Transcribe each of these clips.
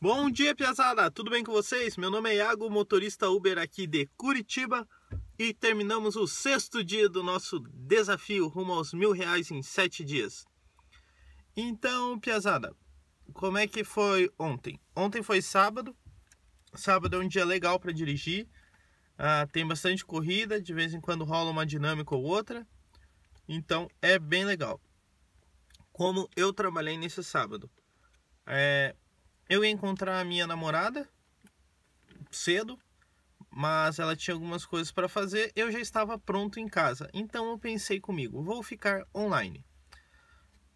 Bom dia, Piazada! Tudo bem com vocês? Meu nome é Iago, motorista Uber aqui de Curitiba e terminamos o sexto dia do nosso desafio rumo aos mil reais em sete dias. Então, Piazada, como é que foi ontem? Ontem foi sábado. Sábado é um dia legal para dirigir. Ah, tem bastante corrida, de vez em quando rola uma dinâmica ou outra. Então é bem legal. Como eu trabalhei nesse sábado. É, eu ia encontrar a minha namorada cedo, mas ela tinha algumas coisas para fazer. Eu já estava pronto em casa, então eu pensei comigo: vou ficar online.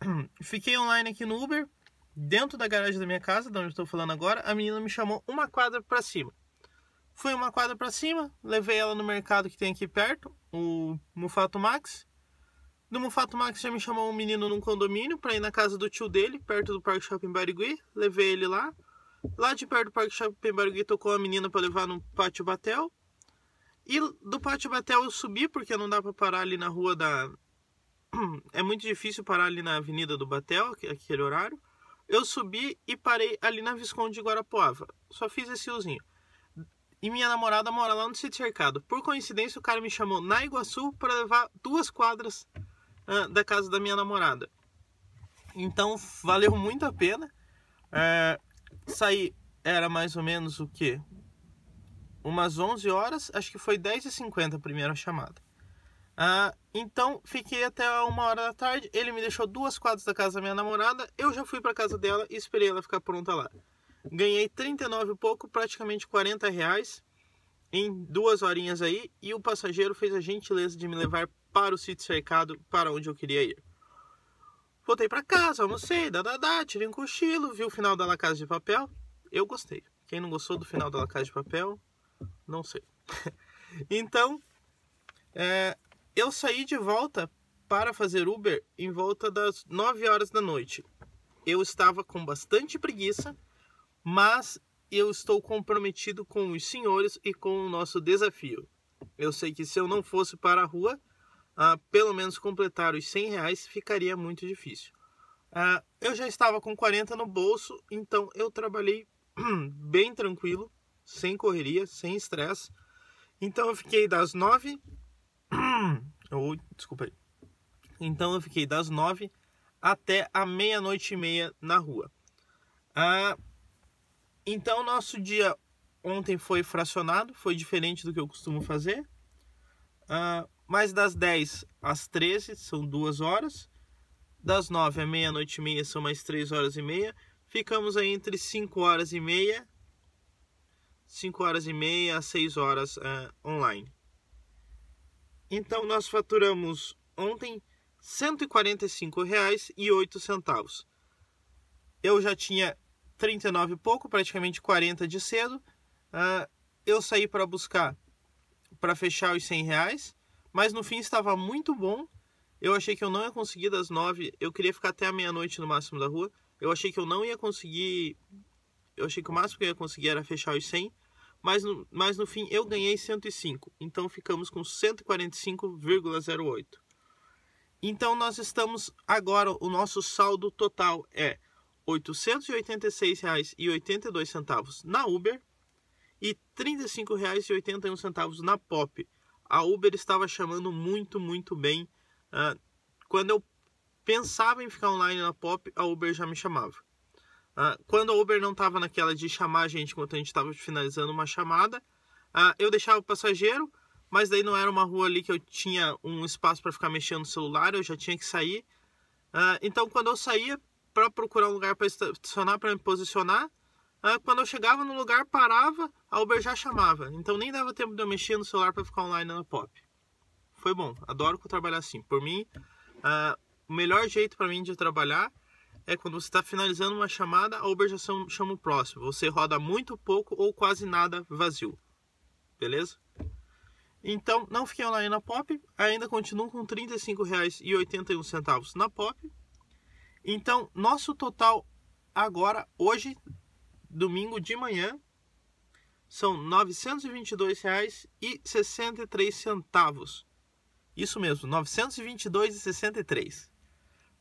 Fiquei online aqui no Uber, dentro da garagem da minha casa, de onde estou falando agora. A menina me chamou uma quadra para cima. Fui uma quadra para cima, levei ela no mercado que tem aqui perto, o Mufato Max. No Mufato Max já me chamou um menino num condomínio para ir na casa do tio dele, perto do Parque Shopping Barigui. Levei ele lá. Lá de perto do Parque Shopping Barigui tocou a menina para levar no Pátio Batel. E do Pátio Batel eu subi, porque não dá para parar ali na rua da... É muito difícil parar ali na Avenida do Batel, aquele horário. Eu subi e parei ali na Visconde de Guarapuava. Só fiz esse usinho. E minha namorada mora lá no sítio cercado. Por coincidência, o cara me chamou na Iguaçu para levar duas quadras uh, da casa da minha namorada. Então valeu muito a pena. Uh, saí, era mais ou menos o quê? Umas 11 horas, acho que foi 10h50 a primeira chamada. Uh, então fiquei até uma hora da tarde. Ele me deixou duas quadras da casa da minha namorada. Eu já fui para casa dela e esperei ela ficar pronta lá. Ganhei 39 e pouco, praticamente 40 reais em duas horinhas aí. E o passageiro fez a gentileza de me levar para o sítio cercado para onde eu queria ir. Voltei para casa, almocei, dadadá, tirei um cochilo, vi o final da La Casa de Papel. Eu gostei. Quem não gostou do final da La Casa de Papel, não sei. então, é, eu saí de volta para fazer Uber em volta das 9 horas da noite. Eu estava com bastante preguiça, mas eu estou comprometido com os senhores e com o nosso desafio. Eu sei que se eu não fosse para a rua, ah, pelo menos completar os 100 reais ficaria muito difícil. Ah, eu já estava com 40 no bolso, então eu trabalhei bem tranquilo, sem correria, sem estresse. Então eu fiquei das 9. Ou, desculpa aí. Então eu fiquei das 9 até a meia-noite e meia na rua. Ah, então nosso dia ontem foi fracionado, foi diferente do que eu costumo fazer. Ah, mas das 10 às 13 são 2 horas. Das 9 à meia-noite e meia são mais 3 horas e meia. Ficamos aí entre 5 horas e meia, 5 horas e meia a 6 horas uh, online. Então nós faturamos ontem R$ 145,08. Eu já tinha 39 e pouco, praticamente 40 de cedo. Uh, eu saí para buscar para fechar os 100 reais. Mas no fim estava muito bom. Eu achei que eu não ia conseguir das nove. Eu queria ficar até a meia-noite no máximo da rua. Eu achei que eu não ia conseguir. Eu achei que o máximo que eu ia conseguir era fechar os 100. Mas no, mas no fim eu ganhei 105. Então ficamos com 145,08. Então nós estamos agora. O nosso saldo total é R$ 886,82 na Uber e R$ 35,81 na Pop a Uber estava chamando muito, muito bem. Uh, quando eu pensava em ficar online na Pop, a Uber já me chamava. Uh, quando a Uber não estava naquela de chamar a gente enquanto a gente estava finalizando uma chamada, uh, eu deixava o passageiro, mas daí não era uma rua ali que eu tinha um espaço para ficar mexendo no celular, eu já tinha que sair. então, quando eu saía para procurar um lugar para estacionar, para me posicionar, quando eu chegava no lugar, parava, a Uber já chamava, então nem dava tempo de eu mexer no celular para ficar online na Pop. Foi bom, adoro trabalhar assim. Por mim, uh, o melhor jeito para mim de trabalhar é quando você está finalizando uma chamada, a Uber já chama o próximo. Você roda muito pouco ou quase nada vazio. Beleza? Então, não fiquei online na Pop, ainda continuo com R$ 35,81 na Pop. Então, nosso total agora, hoje, domingo de manhã, são R$ 922,63. Isso mesmo, R$ 922,63.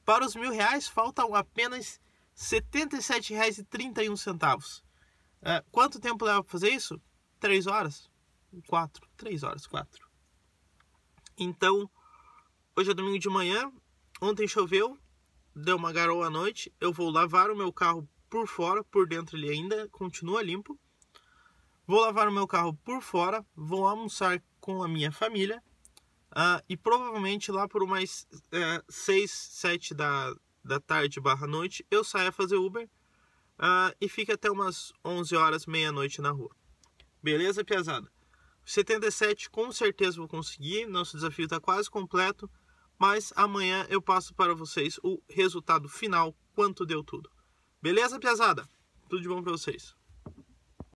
Para os R$ reais faltam apenas R$ 77,31. Uh, quanto tempo leva para fazer isso? 3 horas? 4, 3 horas, 4. Então, hoje é domingo de manhã, ontem choveu, deu uma garoa à noite, eu vou lavar o meu carro por fora, por dentro ele ainda continua limpo. Vou lavar o meu carro por fora, vou almoçar com a minha família uh, e provavelmente lá por umas uh, 6, 7 da, da tarde barra noite eu saio a fazer Uber uh, e fico até umas 11 horas, meia-noite na rua. Beleza, piazada? 77 com certeza vou conseguir, nosso desafio está quase completo, mas amanhã eu passo para vocês o resultado final, quanto deu tudo. Beleza, piazada? Tudo de bom para vocês.